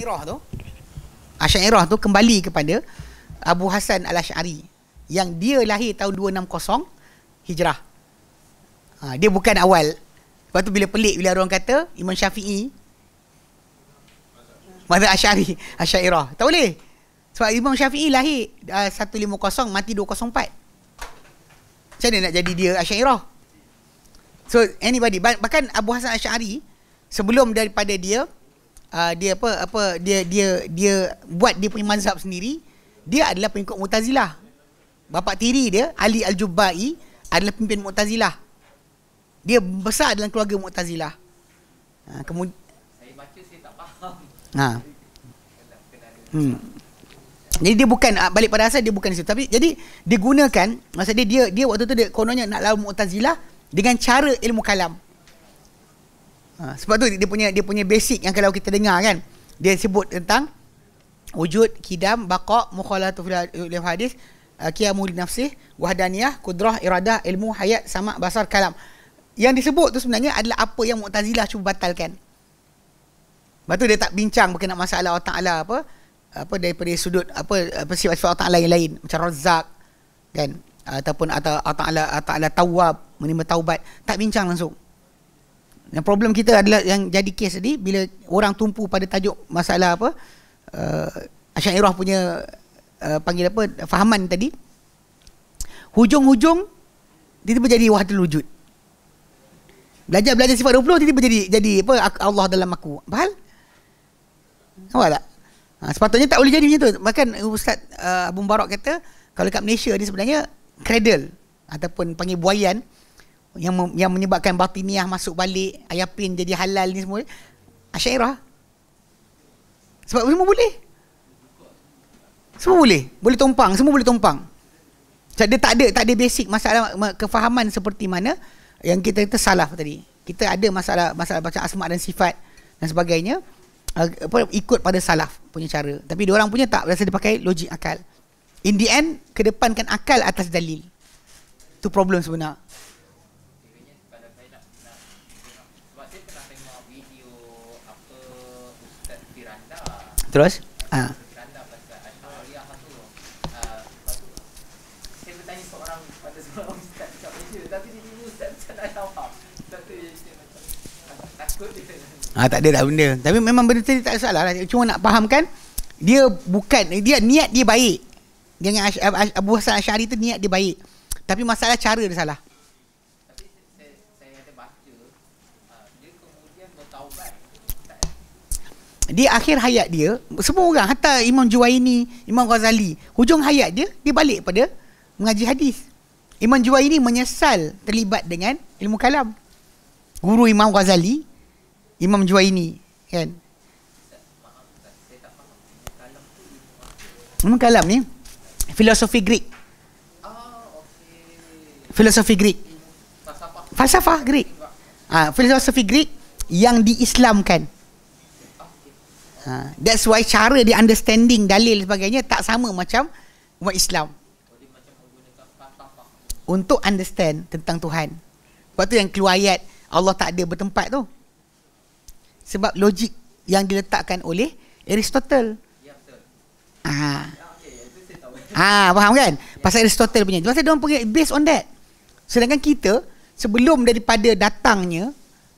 Asy'ariyah tu Asy'ariyah tu kembali kepada Abu Hasan al Ashari yang dia lahir tahun 260 Hijrah. Ha, dia bukan awal. Lepas tu bila pelik bila orang kata Imam Syafi'i Mazhab Asy'ari, Asy'ariyah. Tak boleh. Sebab Imam Syafi'i lahir uh, 150 mati 204. Macam mana nak jadi dia Asy'ariyah? So anybody bahkan Abu Hasan Asy'ari sebelum daripada dia uh, dia apa apa dia dia dia buat dia punya mazhab sendiri dia adalah pengikut mu'tazilah bapa tiri dia ali al-jubai adalah pemimpin mu'tazilah dia besar dalam keluarga mu'tazilah ha uh, kemud- saya baca saya tak faham ha hmm jadi dia bukan ah, balik pada asal dia bukan situ tapi jadi digunakan gunakan maksud dia dia dia waktu tu dia kononnya nak lawan Mu'tazilah dengan cara ilmu kalam. Ha, sebab tu dia punya dia punya basic yang kalau kita dengar kan dia sebut tentang wujud kidam baqa mukhalatu fil hadis ha, qiyamul nafsi wahdaniyah qudrah iradah ilmu hayat sama basar kalam yang disebut tu sebenarnya adalah apa yang mu'tazilah cuba batalkan sebab tu dia tak bincang berkenaan masalah Allah Taala apa apa daripada sudut apa, apa sifat-sifat Allah Taala yang lain macam razak kan ataupun atau Allah Taala Allah Taala tawab menerima taubat tak bincang langsung yang problem kita adalah yang jadi kes tadi bila orang tumpu pada tajuk masalah apa? Uh, eh, Asy'ariyah punya uh, panggil apa? fahaman tadi. Hujung-hujung tiba-tiba jadi wahdul wujud. Belajar belajar sifat 20 tiba-tiba jadi jadi apa? Allah dalam aku. Faham? Apa tak? Ha, sepatutnya tak boleh jadi macam tu. Bahkan Ustaz uh, Abu Barak kata kalau kat Malaysia ni sebenarnya cradle ataupun panggil buayan yang yang menyebabkan batiniah masuk balik ayapin jadi halal ni semua asyairah sebab semua boleh semua boleh boleh tumpang semua boleh tumpang tak ada tak ada tak ada basic masalah kefahaman seperti mana yang kita kata salah tadi kita ada masalah masalah baca asma dan sifat dan sebagainya eh, apa ikut pada salaf punya cara tapi dia orang punya tak rasa dia pakai logik akal in the end kedepankan akal atas dalil tu problem sebenar. Terus? Ha. Ah ha, tak ada dah benda. Tapi memang benda tadi tak salah lah. Cuma nak fahamkan dia bukan dia niat dia baik. Dengan Abu Hasan Asy'ari tu niat dia baik. Tapi masalah cara dia salah. di akhir hayat dia semua orang hatta Imam Juwaini, Imam Ghazali, hujung hayat dia dia balik pada mengaji hadis. Imam Juwaini menyesal terlibat dengan ilmu kalam. Guru Imam Ghazali, Imam Juwaini, kan? Ilmu kalam ni filosofi Greek. Filosofi Greek. Falsafah Greek. Ah, ha, filosofi Greek yang diislamkan. Ha, that's why cara dia understanding dalil sebagainya tak sama macam umat Islam. Untuk understand tentang Tuhan. Sebab tu yang keluar ayat Allah tak ada bertempat tu. Sebab logik yang diletakkan oleh Aristotle. Ya, ha. Ha, faham kan? Pasal Aristotle punya. Sebab dia orang punya based on that. Sedangkan kita sebelum daripada datangnya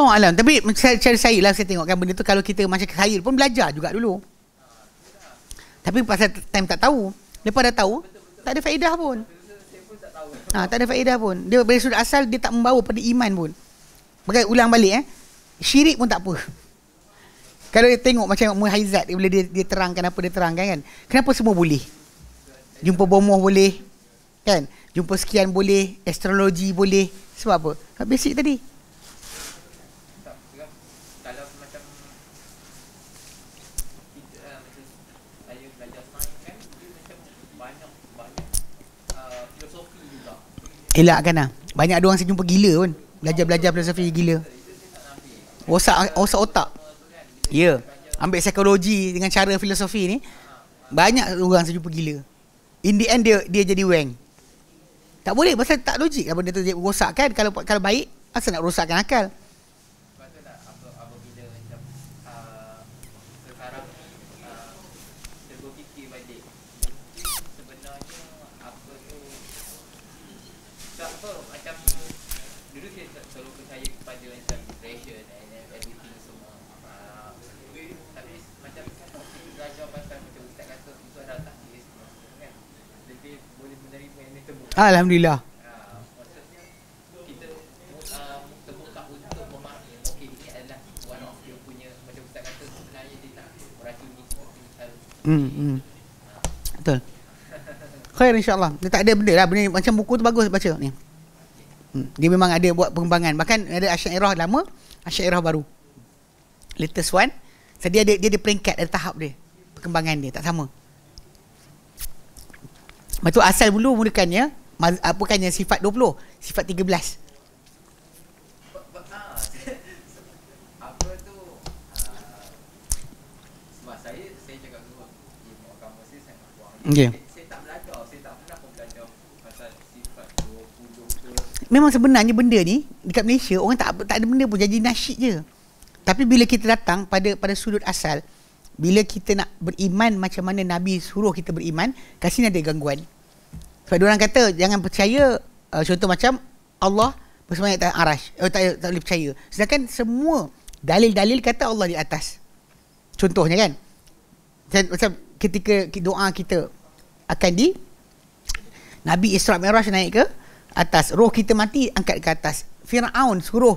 Allah alam tapi cara saya lah saya tengokkan benda tu kalau kita macam saya pun belajar juga dulu tapi pasal time tak tahu lepas dah tahu tak ada faedah pun ha, tak ada faedah pun dia dari sudut asal dia tak membawa pada iman pun Bagai ulang balik eh syirik pun tak apa kalau dia tengok macam Mu dia bila dia, dia terangkan apa dia terangkan kan kenapa semua boleh jumpa bomoh boleh kan jumpa sekian boleh astrologi boleh sebab apa basic tadi Elakkan lah Banyak ada orang saya jumpa gila pun Belajar-belajar filosofi gila Rosak, rosak otak Ya yeah. Ambil psikologi dengan cara filosofi ni Banyak orang saya jumpa gila In the end dia, dia jadi weng, Tak boleh pasal tak logik lah benda tu Rosakkan kalau, kalau baik Asal nak rosakkan akal Alhamdulillah. Hmm, hmm. Betul. Khair insya-Allah. Dia tak ada benda lah. Benda macam buku tu bagus baca ni. Hmm. Dia memang ada buat pengembangan. Bahkan ada asyairah lama, asyairah baru. Latest one. Jadi so, dia ada, dia ada peringkat, ada tahap dia. Perkembangan dia tak sama. tu asal dulu mulakannya Ah, apa ah, kan yang sifat 20 sifat 13 Okay. Memang sebenarnya benda ni dekat Malaysia orang tak tak ada benda pun jadi nasyid je. Tapi bila kita datang pada pada sudut asal, bila kita nak beriman macam mana Nabi suruh kita beriman, kat sini ada gangguan. Sebab dia orang kata jangan percaya uh, contoh macam Allah bersemayam atas arasy. Oh, tak, tak boleh percaya. Sedangkan semua dalil-dalil kata Allah di atas. Contohnya kan. Macam ketika doa kita akan di Nabi Isra Mi'raj naik ke atas. Roh kita mati angkat ke atas. Firaun suruh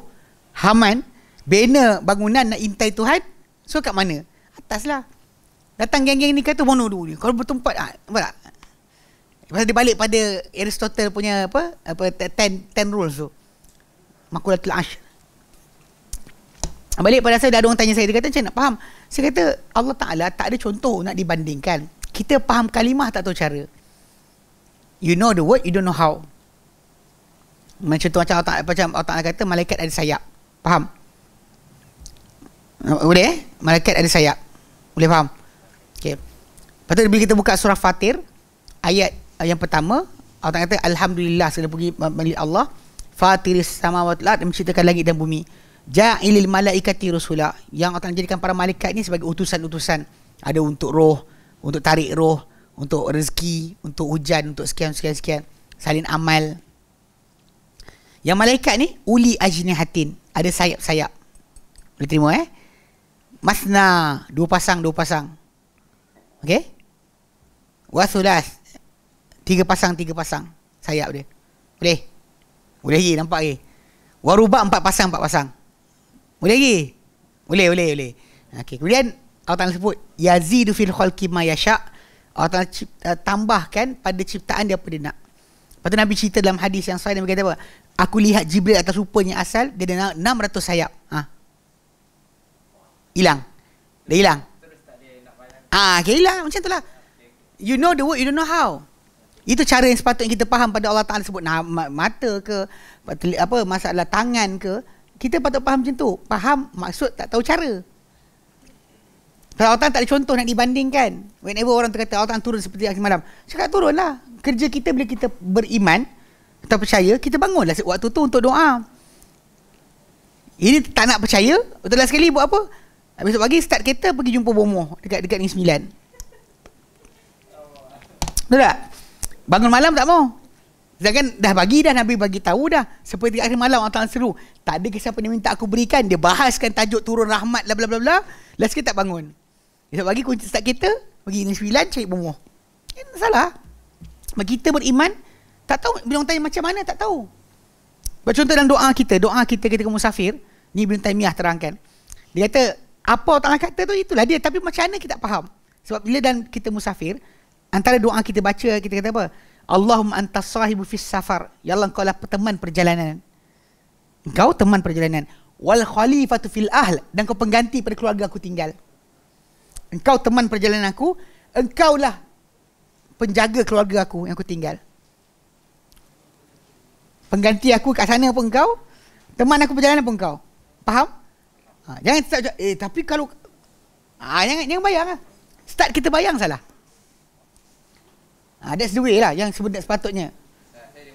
Haman bina bangunan nak intai Tuhan. So kat mana? Ataslah. Datang geng-geng ni kata bono dulu ni. Kalau bertempat ah, nampak tak? Pasal dia balik pada Aristotle punya apa? Apa ten ten rules tu. Makulatul Ash. Balik pada saya, ada orang tanya saya. Dia kata, macam nak faham? Saya kata, Allah Ta'ala tak ada contoh nak dibandingkan. Kita faham kalimah tak tahu cara. You know the word, you don't know how. Macam tu macam otak, macam otak Ta'ala kata, malaikat ada sayap. Faham? Boleh eh? Malaikat ada sayap. Boleh faham? Okey. Lepas tu, bila kita buka surah Fatir, ayat uh, yang pertama Allah kata alhamdulillah segala puji milik Allah fatiris samawati wal ard menciptakan langit dan bumi ja'ilil malaikati rusula yang Allah jadikan para malaikat ni sebagai utusan-utusan ada untuk roh untuk tarik roh untuk rezeki untuk hujan untuk sekian sekian sekian salin amal yang malaikat ni uli ajnihatin ada sayap-sayap boleh terima eh masna dua pasang dua pasang okey wasulas Tiga pasang, tiga pasang sayap dia. Boleh? Boleh lagi, nampak lagi. Warubak empat pasang, empat pasang. Boleh lagi? Boleh, boleh, boleh. Okay. Kemudian, Allah Ta'ala sebut, Yazidu fil khalki ma yasha' Allah Ta'ala uh, tambahkan pada ciptaan dia apa dia nak. Lepas tu Nabi cerita dalam hadis yang sahih, Nabi kata apa? Aku lihat Jibril atas rupanya asal, dia ada 600 sayap. Ha. Hilang. Dia hilang. Ah, ha, okay, hilang. Macam tu lah. You know the word, you don't know how. Itu cara yang sepatutnya kita faham pada Allah Taala sebut nama mata ke apa masalah tangan ke kita patut faham macam tu. Faham maksud tak tahu cara. Kalau Allah Ta'ala tak ada contoh nak dibandingkan. Whenever orang terkata Allah Ta'ala turun seperti akhir malam. Cakap turunlah. Kerja kita bila kita beriman atau percaya, kita bangun, bangunlah waktu tu untuk doa. Ini tak nak percaya, betul lah sekali buat apa? Besok pagi start kereta pergi jumpa bomoh dekat dekat ni sembilan. Betul tak? Bangun malam tak mau. Sedangkan dah bagi dah Nabi bagi tahu dah. Seperti hari malam Allah Ta'ala seru. Tak ada kesiapa yang minta aku berikan. Dia bahaskan tajuk turun rahmat bla bla bla bla. Lepas kita tak bangun. Esok bagi kunci start kita. Pergi ni sembilan cari bomoh. Eh, kan salah. Sebab kita beriman. Tak tahu bila orang tanya macam mana tak tahu. Sebab contoh dalam doa kita. Doa kita ketika musafir. Ni bila Taimiyah terangkan. Dia kata apa orang kata tu itulah dia. Tapi macam mana kita tak faham. Sebab bila dan kita musafir antara doa kita baca kita kata apa? Allahumma anta sahibu fis safar. Ya Allah engkau lah teman perjalanan. Engkau teman perjalanan wal khalifatu fil ahl dan kau pengganti pada keluarga aku tinggal. Engkau teman perjalanan aku, Engkau lah penjaga keluarga aku yang aku tinggal. Pengganti aku kat sana pun engkau, teman aku perjalanan pun engkau. Faham? Ha, jangan start, eh tapi kalau ha, jangan jangan bayang Start kita bayang salah. Ha, that's the way lah yang sebenar sepatutnya. Eh,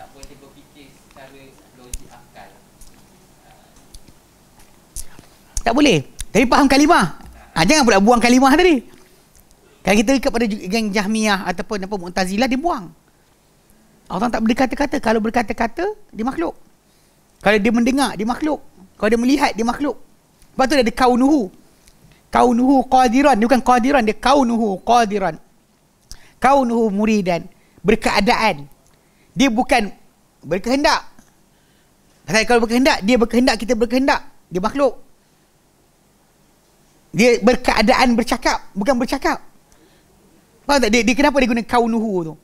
tak boleh berfikir secara logik akal. Ha. boleh. Tapi faham kalimah. Ha, jangan pula buang kalimah tadi. Kalau kita ikut pada geng Jahmiyah ataupun apa Mu'tazilah dia buang. Orang tak boleh berkata-kata. Kalau berkata-kata, dia makhluk. Kalau dia mendengar, dia makhluk. Kalau dia melihat, dia makhluk. Lepas tu dia ada kaunuhu kaunuhu qadiran dia bukan qadiran dia kaunuhu qadiran kaunuhu muridan berkeadaan dia bukan berkehendak Kata kalau berkehendak dia berkehendak kita berkehendak dia makhluk dia berkeadaan bercakap bukan bercakap faham tak dia, dia kenapa dia guna kaunuhu tu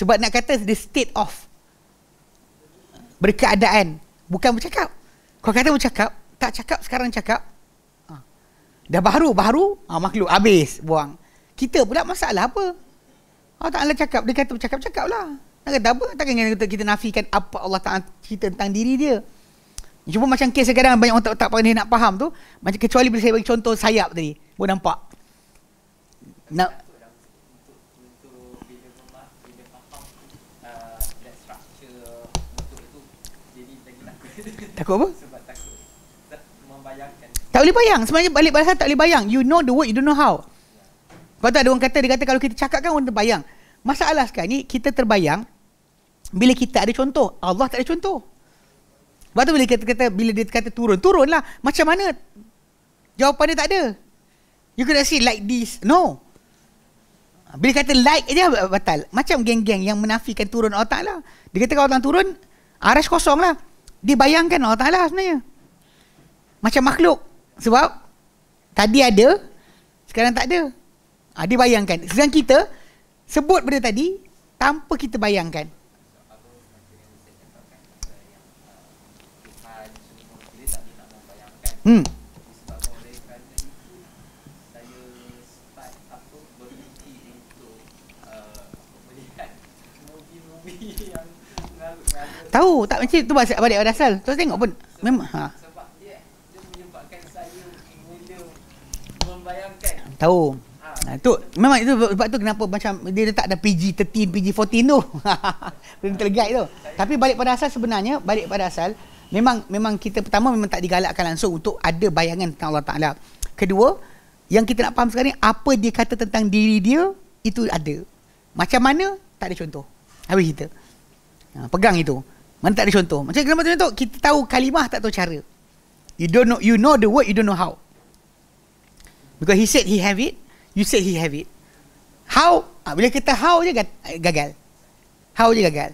sebab nak kata the state of berkeadaan bukan bercakap kau kata bercakap tak cakap sekarang cakap Dah baru, baru ha, makhluk habis buang. Kita pula masalah apa? Allah Ta'ala cakap, dia kata cakap-cakap lah. Nak kata apa? Takkan kita, kita nafikan apa Allah Ta'ala cerita tentang diri dia. Cuma macam kes sekarang banyak orang tak, tak pandai nak faham tu. Macam kecuali bila saya bagi contoh sayap tadi. Boleh nampak. Nak Takut apa? Tak boleh bayang. Sebenarnya balik balasan tak boleh bayang. You know the word, you don't know how. Kau tak ada orang kata, dia kata kalau kita cakap kan orang terbayang. Masalah sekarang ni, kita terbayang bila kita ada contoh. Allah tak ada contoh. Sebab tu bila kita kata, bila dia kata turun, turunlah. Macam mana? Jawapan dia tak ada. You cannot say like this. No. Bila kata like je batal. Macam geng-geng yang menafikan turun Allah Ta'ala. Dia kata kalau Allah turun, aras kosong lah. Dia bayangkan Allah Ta'ala sebenarnya. Macam makhluk. Sebab tadi ada, sekarang tak ada. Ada ah, ha, bayangkan. Sedang kita sebut benda tadi tanpa kita bayangkan. Hmm. Tahu tak macam tu balik pada asal. Tu tengok pun memang ha. Tahu. Ah. Ha, tu memang itu sebab tu kenapa macam dia letak ada PG 13, PG 14 tu. Parental guide tu. Tapi balik pada asal sebenarnya, balik pada asal memang memang kita pertama memang tak digalakkan langsung untuk ada bayangan tentang Allah Taala. Kedua, yang kita nak faham sekarang ni apa dia kata tentang diri dia itu ada. Macam mana? Tak ada contoh. Habis kita. Ha, pegang itu. Mana tak ada contoh. Macam kenapa contoh? Kita tahu kalimah tak tahu cara. You don't know you know the word you don't know how. Because he said he have it, you said he have it. How? Ah, bila kita how je gagal. How je gagal.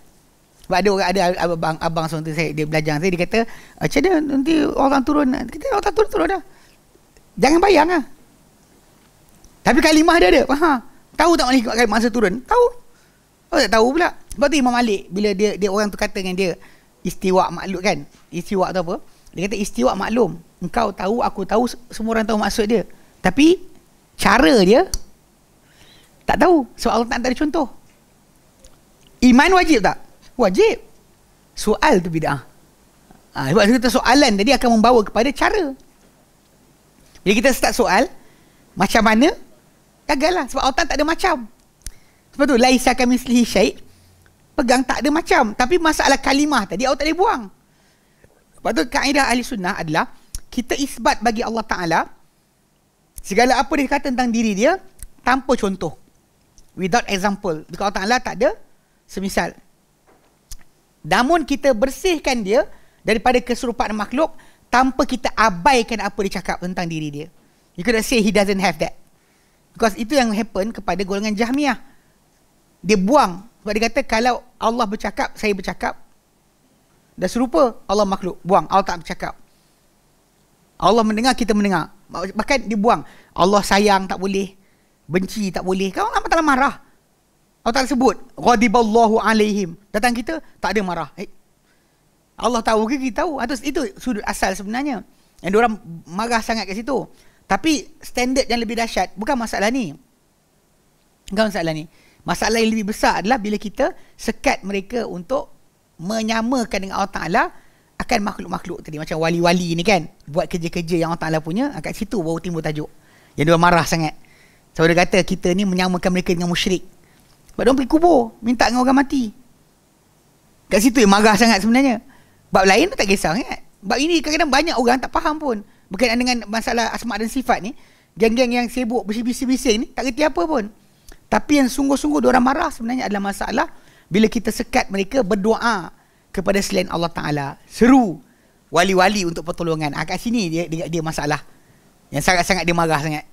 Sebab ada ada abang abang seorang tu saya dia belajar saya dia kata, ah, "Macam mana nanti orang turun?" Kita orang turun turun dah. Jangan bayang ah. Tapi kalimah dia ada. Ha. Tahu tak maknanya kalimah masa turun? Tahu. Oh, tak tahu pula. Sebab tu Imam Malik bila dia dia orang tu kata dengan dia istiwa maklum kan? Istiwa tu apa? Dia kata istiwa maklum. Engkau tahu, aku tahu, semua orang tahu maksud dia. Tapi cara dia tak tahu sebab Allah tak ada contoh. Iman wajib tak? Wajib. Soal tu bidaah Ha, sebab kita soalan tadi akan membawa kepada cara. Bila kita start soal, macam mana? Gagallah sebab Allah tak ada macam. Sebab tu laisa kami slihi syai' pegang tak ada macam. Tapi masalah kalimah tadi Allah tak boleh buang. Sebab tu kaedah ahli sunnah adalah kita isbat bagi Allah Ta'ala Segala apa dia kata tentang diri dia tanpa contoh. Without example. Dekat Allah Ta'ala tak ada semisal. Namun kita bersihkan dia daripada keserupaan makhluk tanpa kita abaikan apa dia cakap tentang diri dia. You cannot say he doesn't have that. Because itu yang happen kepada golongan Jahmiyah. Dia buang. Sebab dia kata kalau Allah bercakap, saya bercakap. Dah serupa Allah makhluk. Buang. Allah tak bercakap. Allah mendengar, kita mendengar. Bahkan dia buang. Allah sayang tak boleh. Benci tak boleh. Kau Allah Ta'ala marah. Allah Ta'ala sebut. Radiballahu alaihim. Datang kita, tak ada marah. Eh? Allah tahu ke kita tahu? Atau itu sudut asal sebenarnya. Yang orang marah sangat kat situ. Tapi standard yang lebih dahsyat bukan masalah ni. Bukan masalah ni. Masalah yang lebih besar adalah bila kita sekat mereka untuk menyamakan dengan Allah Ta'ala akan makhluk-makhluk tadi macam wali-wali ni kan buat kerja-kerja yang Allah Taala punya kat situ baru timbul tajuk yang dia marah sangat sebab dia kata kita ni menyamakan mereka dengan musyrik sebab dia pergi kubur minta dengan orang mati kat situ yang marah sangat sebenarnya bab lain tak kisah kan bab ini kadang-kadang banyak orang tak faham pun berkaitan dengan masalah asma dan sifat ni geng-geng yang sibuk bising-bising ni tak reti apa pun tapi yang sungguh-sungguh dia orang marah sebenarnya adalah masalah bila kita sekat mereka berdoa kepada selain Allah Ta'ala Seru wali-wali untuk pertolongan ha, Kat sini dia, dia, dia masalah Yang sangat-sangat dia marah sangat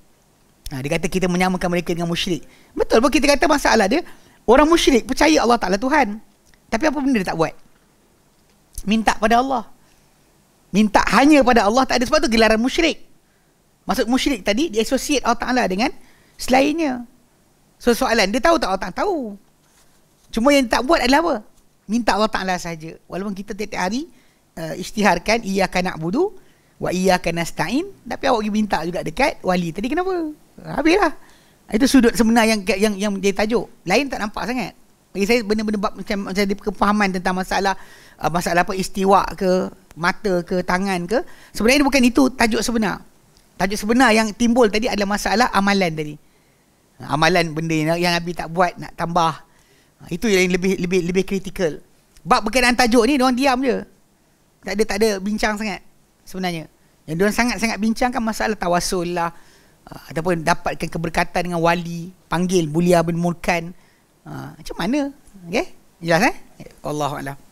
ha, Dia kata kita menyamakan mereka dengan musyrik Betul pun kita kata masalah dia Orang musyrik percaya Allah Ta'ala Tuhan Tapi apa benda dia tak buat Minta pada Allah Minta hanya pada Allah Tak ada sebab tu gelaran musyrik Maksud musyrik tadi Dia associate Allah Ta'ala dengan Selainnya So soalan Dia tahu tak Allah Ta'ala tahu Cuma yang tak buat adalah apa minta Allah Ta'ala saja. Walaupun kita tiap-tiap hari uh, isytiharkan iyyaka na'budu wa iyyaka nasta'in, tapi awak pergi minta juga dekat wali. Tadi kenapa? Habislah. Itu sudut sebenar yang yang yang dia tajuk. Lain tak nampak sangat. Bagi saya benda-benda bab macam macam dia kefahaman tentang masalah uh, masalah apa istiwa ke mata ke tangan ke sebenarnya bukan itu tajuk sebenar. Tajuk sebenar yang timbul tadi adalah masalah amalan tadi. Amalan benda yang, yang Nabi tak buat nak tambah Ha, itu yang lebih lebih lebih kritikal. Bab berkenaan tajuk ni diorang diam je. Tak ada tak ada bincang sangat sebenarnya. Yang diorang sangat-sangat bincangkan masalah tawasul lah ha, ataupun dapatkan keberkatan dengan wali, panggil mulia bin Mulkan. Uh, macam mana? Okey? Jelas eh? Allahu a'lam.